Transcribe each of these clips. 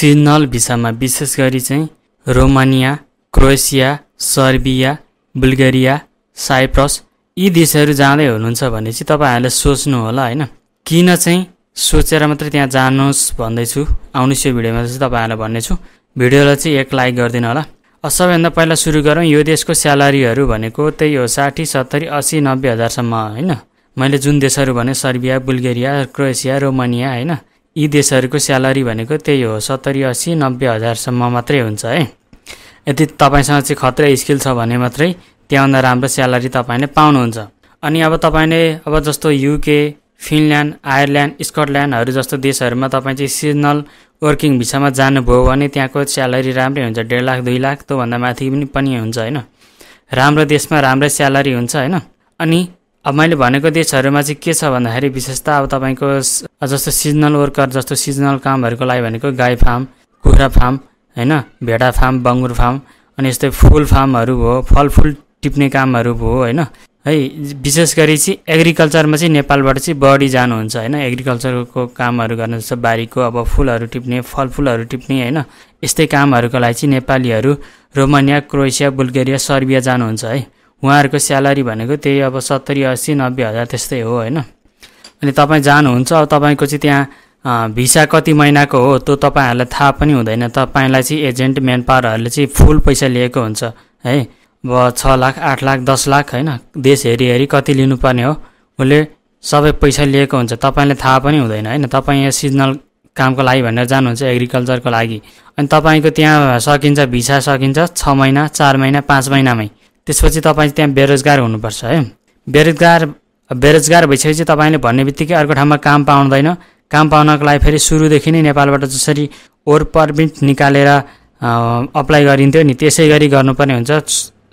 seasonal भिसामा विशेष गरी चाहिँ Romania Croatia Serbia Bulgaria Cyprus यी देशहरू जाँदै हुनुहुन्छ भने चाहिँ तपाईँहरूले सोच्नु होला होइन किन चाहिँ सोचेर मात्रै त्यहाँ जानुहोस् भन्दैछु आउनुहोस् यो भिडियोमा चाहिँ तपाईँहरूलाई भन्नेछु भिडियोलाई चाहिँ एक लाइक गरिदिनु होला सबैभन्दा पहिला सुरु गरौँ यो देशको स्यालेरीहरू भनेको त्यही हो साठी सत्तरी असी नब्बे हजारसम्म होइन मैले जुन देशहरू भने सर्बिया बुल्गेरिया क्रोएसिया रोमानिया होइन यी देशहरूको स्यालेरी भनेको त्यही हो सत्तरी असी नब्बे हजारसम्म मात्रै हुन्छ है यदि तपाईँसँग चाहिँ खत्रै स्किल छ भने मात्रै त्यहाँभन्दा राम्रो स्यालेरी तपाईँले पाउनुहुन्छ अनि अब तपाईँले अब जस्तो युके फिनल्यान्ड आयरल्यान्ड स्कटल्यान्डहरू जस्तो देशहरूमा तपाईँ चाहिँ सिजनल वर्किङ भिसामा जानुभयो भने त्यहाँको स्यालेरी राम्रै हुन्छ डेढ लाख दुई लाख त्योभन्दा माथि पनि पनि हुन्छ होइन राम्रो देशमा राम्रै स्यालेरी हुन्छ होइन अनि अब मैले भनेको देशहरूमा चाहिँ के छ भन्दाखेरि विशेष त अब तपाईँको जस्तो सिजनल वर्कर जस्तो सिजनल कामहरूको लागि भनेको गाई फार्म कुखुरा फार्म होइन भेडा फार्म बङ्गुर फार्म अनि यस्तै फुल फार्महरू भयो फलफुल टिप्ने कामहरू भयो होइन है विशेष गरी चाहिँ एग्रिकल्चरमा चाहिँ नेपालबाट चाहिँ बढी जानुहुन्छ होइन एग्रिकल्चरको कामहरू गर्नु जस्तो बारीको अब फुलहरू टिप्ने फलफुलहरू टिप्ने होइन यस्तै कामहरूको लागि चाहिँ नेपालीहरू रोमानिया क्रोएसिया बुल्गेरिया सर्बिया जानुहुन्छ है उहाँहरूको स्यालेरी भनेको त्यही अब सत्तरी अस्सी नब्बे हजार त्यस्तै हो होइन अनि तपाईँ जानुहुन्छ अब तपाईँको चाहिँ त्यहाँ भिसा कति महिनाको हो त्यो तपाईँहरूलाई थाहा पनि हुँदैन तपाईँलाई चाहिँ एजेन्ट म्यान पावरहरूले चाहिँ फुल पैसा लिएको हुन्छ है अब छ लाख आठ लाख दस लाख होइन देश हेरी हेरी कति लिनुपर्ने हो उसले सबै पैसा लिएको हुन्छ तपाईँले थाहा पनि हुँदैन होइन तपाईँ यहाँ सिजनल कामको लागि भनेर जानुहुन्छ एग्रिकल्चरको लागि अनि तपाईँको त्यहाँ सकिन्छ भिसा सकिन्छ छ महिना चार महिना पाँच महिनामै त्यसपछि तपाईँ त्यहाँ बेरोजगार हुनुपर्छ है बेरोजगार बेरोजगार भइसकेपछि तपाईँले भन्ने बित्तिकै अर्को ठाउँमा काम पाउँदैन काम पाउनको लागि फेरि सुरुदेखि नै नेपालबाट जसरी ओर पर्मिट निकालेर अप्लाई गरिन्थ्यो नि त्यसै गरी गर्नुपर्ने हुन्छ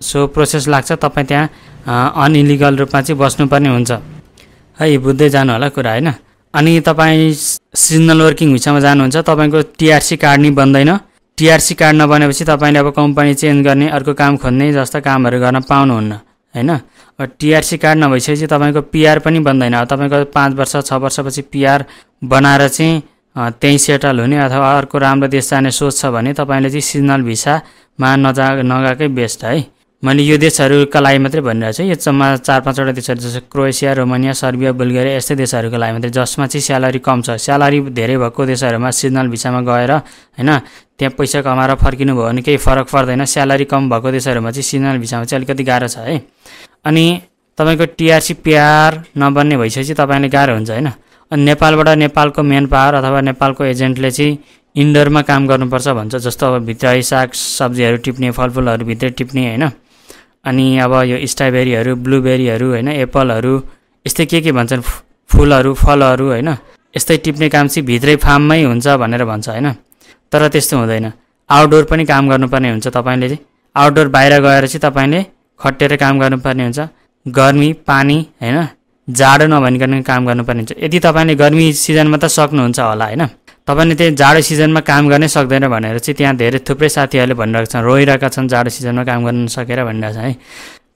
सो प्रोसेस लाग्छ तपाईँ त्यहाँ अनइलिगल रूपमा चाहिँ बस्नुपर्ने हुन्छ है बुझ्दै जानु होला कुरा होइन अनि तपाईँ सिजनल वर्किङ भिसामा जानुहुन्छ तपाईँको टिआरसी कार्ड नि बन्दैन टिआरसी कार्ड नबनेपछि तपाईँले अब कम्पनी चेन्ज गर्ने अर्को काम खोज्ने जस्ता कामहरू गर्न पाउनुहुन्न होइन टिआरसी कार्ड नभइसकेपछि तपाईँको पिआर पनि बन्दैन अब तपाईँको पाँच वर्ष छ वर्षपछि पिआर बनाएर चाहिँ त्यहीँ सेटल हुने अथवा अर्को राम्रो देश जाने सोच छ भने तपाईँले चाहिँ सिजनल भिसामा नजा नगएकै बेस्ट है मैले यो देशहरूका लागि मात्रै भनिरहेको छु यो जम्मा चार पाँचवटा देशहरू जस्तो क्रोएसिया रोमानिया सर्बिया बुल्गेरिया यस्तै देशहरूको लागि मात्रै जसमा चाहिँ स्यालेरी कम छ स्यालेरी धेरै भएको देशहरूमा सिजनल भिसामा गएर होइन त्यहाँ पैसा कमाएर फर्किनु भयो भने केही फरक पर्दैन स्यालेरी कम भएको देशहरूमा चाहिँ सिजनल भिसामा चाहिँ अलिकति गाह्रो छ है अनि तपाईँको टिआरसी पिआर नबन्ने भइसकेपछि तपाईँले गाह्रो हुन्छ होइन अनि नेपालबाट नेपालको मेन पावर अथवा नेपालको एजेन्टले चाहिँ इन्डोरमा काम गर्नुपर्छ भन्छ जस्तो अब भित्रै साग सब्जीहरू टिप्ने फलफुलहरू भित्रै टिप्ने होइन अनि अब यो स्ट्रबेरीहरू ब्लुबेरीहरू होइन एप्पलहरू यस्तै के के भन्छन् फुलहरू फलहरू होइन यस्तै टिप्ने काम चाहिँ भित्रै फार्ममै हुन्छ भनेर भन्छ होइन तर त्यस्तो हुँदैन आउटडोर पनि काम गर्नुपर्ने हुन्छ तपाईँले चाहिँ आउटडोर बाहिर गएर चाहिँ तपाईँले खटेर काम गर्नुपर्ने हुन्छ गर्मी पानी होइन जाडो नभनिकन काम गर्नुपर्ने हुन्छ यदि तपाईँले गर्मी सिजनमा त सक्नुहुन्छ होला होइन तपाईँले त्यो जाडो सिजनमा काम गर्नै सक्दैन भनेर चाहिँ त्यहाँ धेरै थुप्रै साथीहरूले भनिरहेको छन् रोइरहेका छन् जाडो सिजनमा काम गर्न नसकेर भनिरहेको छ है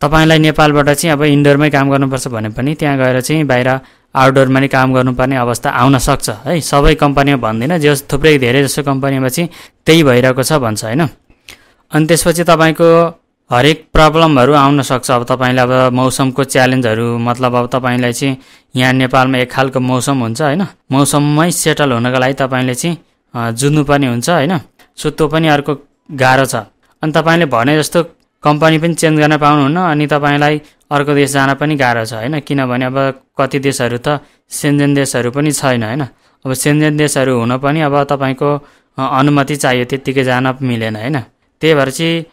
तपाईँलाई नेपालबाट चाहिँ अब इन्डोरमै काम गर्नुपर्छ भने पनि त्यहाँ गएर चाहिँ बाहिर आउटडोरमा नै काम गर्नुपर्ने अवस्था आउन सक्छ है सबै कम्पनीमा भन्दिनँ जस थुप्रै धेरै जसो कम्पनीमा चाहिँ त्यही भइरहेको छ भन्छ होइन अनि त्यसपछि तपाईँको हरेक प्रब्लमहरू आउन सक्छ अब तपाईँलाई अब मौसमको च्यालेन्जहरू मतलब अब तपाईँलाई चाहिँ यहाँ नेपालमा एक खालको मौसम हुन्छ होइन मौसममै सेटल हुनको लागि तपाईँले चाहिँ पनि हुन्छ होइन सो त्यो पनि अर्को गाह्रो छ अनि तपाईँले भने जस्तो कम्पनी पनि चेन्ज गर्न पाउनुहुन्न अनि तपाईँलाई अर्को देश जान पनि गाह्रो छ होइन किनभने अब कति देशहरू त सेन्जेन देशहरू पनि छैन होइन अब सेन्जेन देशहरू हुन पनि अब तपाईँको अनुमति चाहियो त्यत्तिकै जान मिलेन होइन त्यही भएर चाहिँ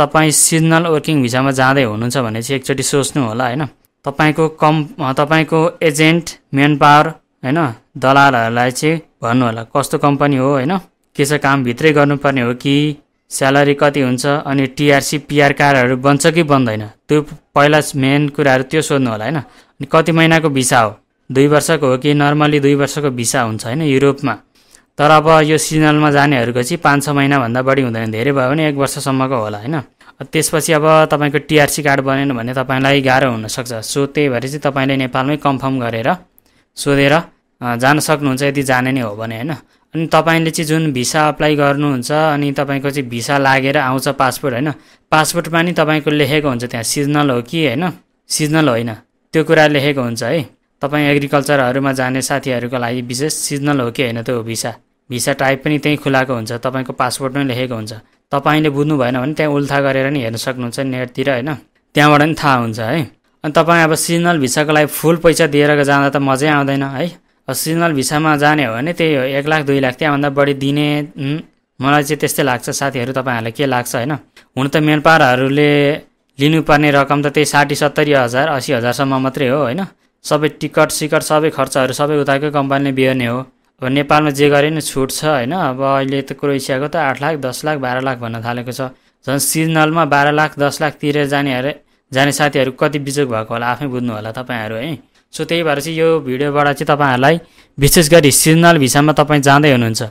तपाईँ सिजनल वर्किङ भिसामा जाँदै हुनुहुन्छ भने चाहिँ एकचोटि सोच्नु होला होइन तपाईँको कम तपाईँको एजेन्ट मेन पावर होइन दलालहरूलाई चाहिँ भन्नु होला कस्तो कम्पनी हो होइन के छ कामभित्रै गर्नुपर्ने हो कि स्यालेरी कति हुन्छ अनि टिआरसी पिआर कार्डहरू बन्छ कि बन्दैन त्यो पहिला मेन कुराहरू त्यो सोध्नु होला होइन अनि कति महिनाको भिसा हो दुई वर्षको हो कि नर्मली दुई वर्षको भिसा हुन्छ होइन युरोपमा तर अब यो सिजनलमा जानेहरूको चाहिँ पाँच छ महिनाभन्दा बढी हुँदैन धेरै भयो भने एक वर्षसम्मको होला होइन त्यसपछि अब तपाईँको टिआरसी कार्ड बनेन भने तपाईँलाई गाह्रो हुनसक्छ सो त्यही भएर चाहिँ तपाईँले नेपालमै कन्फर्म गरेर सोधेर जान सक्नुहुन्छ यदि जाने नै हो भने होइन अनि तपाईँले चाहिँ जुन भिसा अप्लाई गर्नुहुन्छ अनि तपाईँको चाहिँ भिसा लागेर आउँछ पासपोर्ट होइन पासपोर्टमा नि तपाईँको लेखेको हुन्छ त्यहाँ सिजनल हो कि होइन सिजनल होइन त्यो कुरा लेखेको हुन्छ है तपाईँ एग्रिकल्चरहरूमा जाने साथीहरूको लागि विशेष सिजनल हो कि होइन त्यो भिसा भिसा टाइप पनि त्यहीँ खुलाएको हुन्छ तपाईँको पासपोर्टमै लेखेको हुन्छ तपाईँले बुझ्नु भएन भने त्यहाँ उल्था गरेर नि हेर्न सक्नुहुन्छ नेटतिर होइन त्यहाँबाट नि थाहा हुन्छ है अनि तपाईँ अब सिजनल भिसाको लागि फुल पैसा दिएर जाँदा त मजै आउँदैन है सिजनल भिसामा जाने हो भने त्यही हो एक लाख दुई लाख त्यहाँभन्दा बढी दिने मलाई चाहिँ त्यस्तै लाग्छ साथीहरू तपाईँहरूलाई के लाग्छ होइन हुन त मेन पारहरूले लिनुपर्ने रकम त त्यही साठी सत्तरी हजार असी हजारसम्म मात्रै हो होइन सबै टिकट सिकट सबै खर्चहरू सबै उताकै कम्पनीले बिहोर्ने हो अब नेपालमा जे गरे नि छुट छ होइन अब अहिले त क्रोएसियाको त आठ लाख दस लाख बाह्र लाख भन्न थालेको छ झन् सिजनलमा बाह्र लाख दस लाख तिरेर जानेहरू जाने साथीहरू कति बिजोग भएको होला आफै बुझ्नु होला तपाईँहरू है सो त्यही भएर चाहिँ यो भिडियोबाट चाहिँ तपाईँहरूलाई विशेष गरी सिजनल भिसामा तपाईँ जाँदै हुनुहुन्छ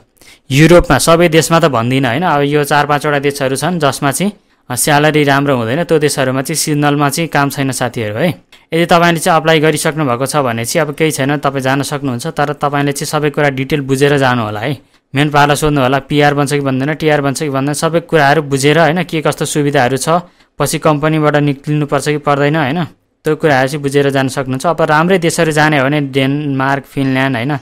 युरोपमा सबै देशमा त भन्दिनँ होइन अब यो चार पाँचवटा देशहरू छन् जसमा चाहिँ स्यालेरी राम्रो हुँदैन त्यो देशहरूमा चाहिँ सिजनलमा चाहिँ काम छैन साथीहरू है यदि तपाईँले चाहिँ अप्लाई गरिसक्नु भएको छ भने चाहिँ अब केही छैन तपाईँ जान सक्नुहुन्छ तर तपाईँले चाहिँ सबै कुरा डिटेल बुझेर जानु होला है मेन पार्ला सोध्नु होला पिआर बन्छ कि भन्दैन टिआर बन्छ कि भन्दैन सबै कुराहरू बुझेर होइन के कस्तो सुविधाहरू छ पछि कम्पनीबाट निक्लिनुपर्छ कि पर्दैन होइन त्यो कुराहरू चाहिँ बुझेर जान सक्नुहुन्छ अब राम्रै देशहरू जाने हो भने डेनमार्क फिनल्यान्ड होइन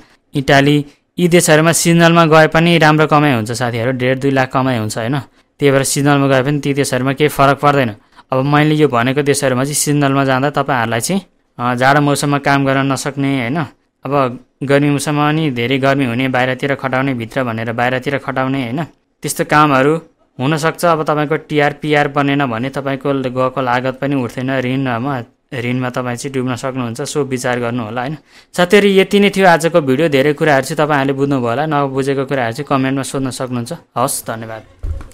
इटाली यी देशहरूमा सिजनलमा गए पनि राम्रो कमाइ हुन्छ साथीहरू डेढ दुई लाख कमाइ हुन्छ होइन त्यही भएर सिजनलमा गए पनि ती देशहरूमा केही फरक पर्दैन अब मैले यो भनेको देशहरूमा चाहिँ सिजनलमा जाँदा तपाईँहरूलाई चाहिँ जाडो मौसममा काम गर्न नसक्ने होइन अब गर्मी मौसममा पनि धेरै गर्मी हुने बाहिरतिर खटाउने भित्र भनेर बाहिरतिर खटाउने होइन त्यस्तो कामहरू हुनसक्छ अब तपाईँको टिआरपिआर बनेन भने तपाईँको गएको लागत पनि उठ्दैन ऋणमा ऋणमा तपाईँ चाहिँ डुब्न सक्नुहुन्छ सो विचार गर्नु होला होइन साथीहरू यति नै थियो आजको भिडियो धेरै कुराहरू चाहिँ तपाईँहरूले बुझ्नुभयो होला नबुझेको कुराहरू चाहिँ कमेन्टमा सोध्न सक्नुहुन्छ हवस् धन्यवाद